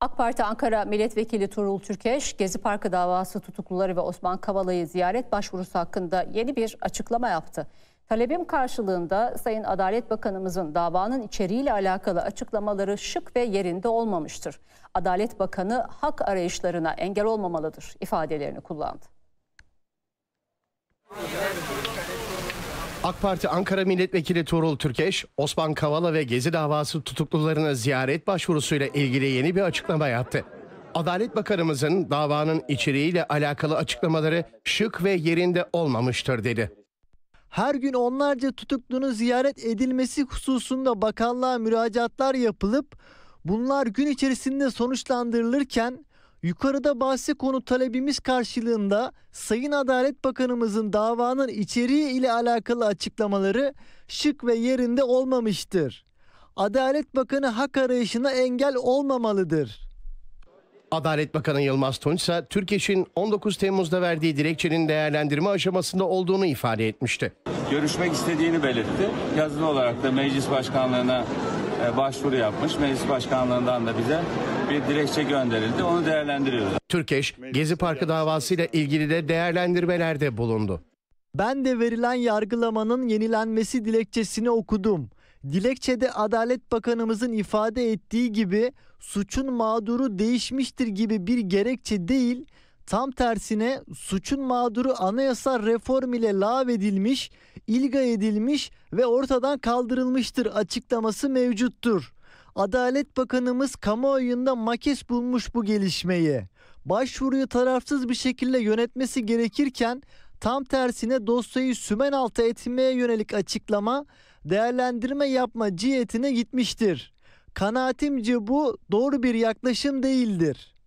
AK Parti Ankara Milletvekili Turul Türkeş, Gezi Parkı davası tutukluları ve Osman Kavala'yı ziyaret başvurusu hakkında yeni bir açıklama yaptı. Talebim karşılığında Sayın Adalet Bakanımızın davanın içeriğiyle alakalı açıklamaları şık ve yerinde olmamıştır. Adalet Bakanı hak arayışlarına engel olmamalıdır ifadelerini kullandı. Evet. AK Parti Ankara Milletvekili Tuğrul Türkeş, Osman Kavala ve Gezi davası tutuklularına ziyaret başvurusuyla ilgili yeni bir açıklama yaptı. Adalet Bakanımızın davanın içeriğiyle alakalı açıklamaları şık ve yerinde olmamıştır dedi. Her gün onlarca tutuklunun ziyaret edilmesi hususunda bakanlığa müracaatlar yapılıp bunlar gün içerisinde sonuçlandırılırken Yukarıda bahsi konu talebimiz karşılığında Sayın Adalet Bakanımızın davanın içeriği ile alakalı açıklamaları şık ve yerinde olmamıştır. Adalet Bakanı hak arayışına engel olmamalıdır. Adalet Bakanı Yılmaz Tunç ise Türkeş'in 19 Temmuz'da verdiği dilekçenin değerlendirme aşamasında olduğunu ifade etmişti. Görüşmek istediğini belirtti. Yazılı olarak da meclis başkanlığına e, başvuru yapmış. Meclis başkanlığından da bize bir dilekçe gönderildi. Onu değerlendiriyoruz. Türkeş, Gezi Parkı davasıyla ilgili de değerlendirmelerde bulundu. Ben de verilen yargılamanın yenilenmesi dilekçesini okudum. Dilekçede Adalet Bakanımızın ifade ettiği gibi suçun mağduru değişmiştir gibi bir gerekçe değil, tam tersine suçun mağduru anayasa reform ile lağvedilmiş, ilga edilmiş ve ortadan kaldırılmıştır açıklaması mevcuttur. Adalet Bakanımız kamuoyunda makes bulmuş bu gelişmeyi. Başvuruyu tarafsız bir şekilde yönetmesi gerekirken tam tersine dosyayı sümen altı etmeye yönelik açıklama değerlendirme yapma cihetine gitmiştir. Kanaatimce bu doğru bir yaklaşım değildir.